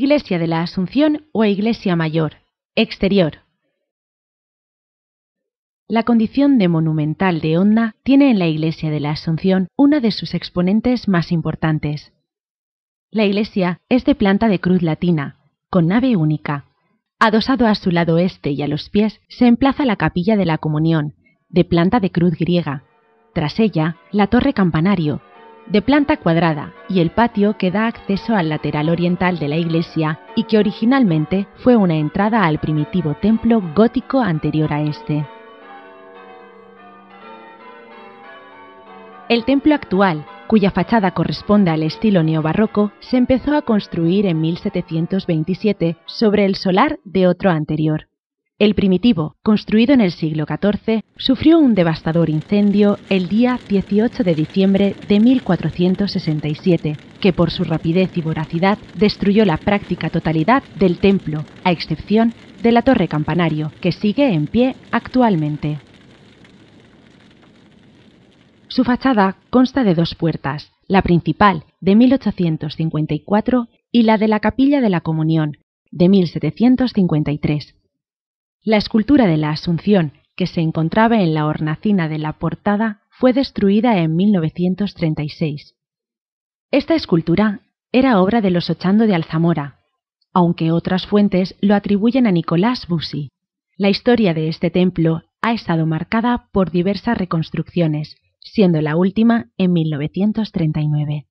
Iglesia de la Asunción o Iglesia Mayor, exterior. La condición de monumental de Onda tiene en la Iglesia de la Asunción una de sus exponentes más importantes. La iglesia es de planta de cruz latina, con nave única. Adosado a su lado este y a los pies se emplaza la capilla de la comunión, de planta de cruz griega. Tras ella, la torre campanario, de planta cuadrada y el patio que da acceso al lateral oriental de la iglesia y que originalmente fue una entrada al primitivo templo gótico anterior a este. El templo actual, cuya fachada corresponde al estilo neobarroco, se empezó a construir en 1727 sobre el solar de otro anterior. El primitivo, construido en el siglo XIV, sufrió un devastador incendio el día 18 de diciembre de 1467, que por su rapidez y voracidad destruyó la práctica totalidad del templo, a excepción de la torre campanario, que sigue en pie actualmente. Su fachada consta de dos puertas, la principal de 1854 y la de la capilla de la Comunión de 1753 la escultura de la Asunción, que se encontraba en la hornacina de la portada, fue destruida en 1936. Esta escultura era obra de los Ochando de Alzamora, aunque otras fuentes lo atribuyen a Nicolás Busi. La historia de este templo ha estado marcada por diversas reconstrucciones, siendo la última en 1939.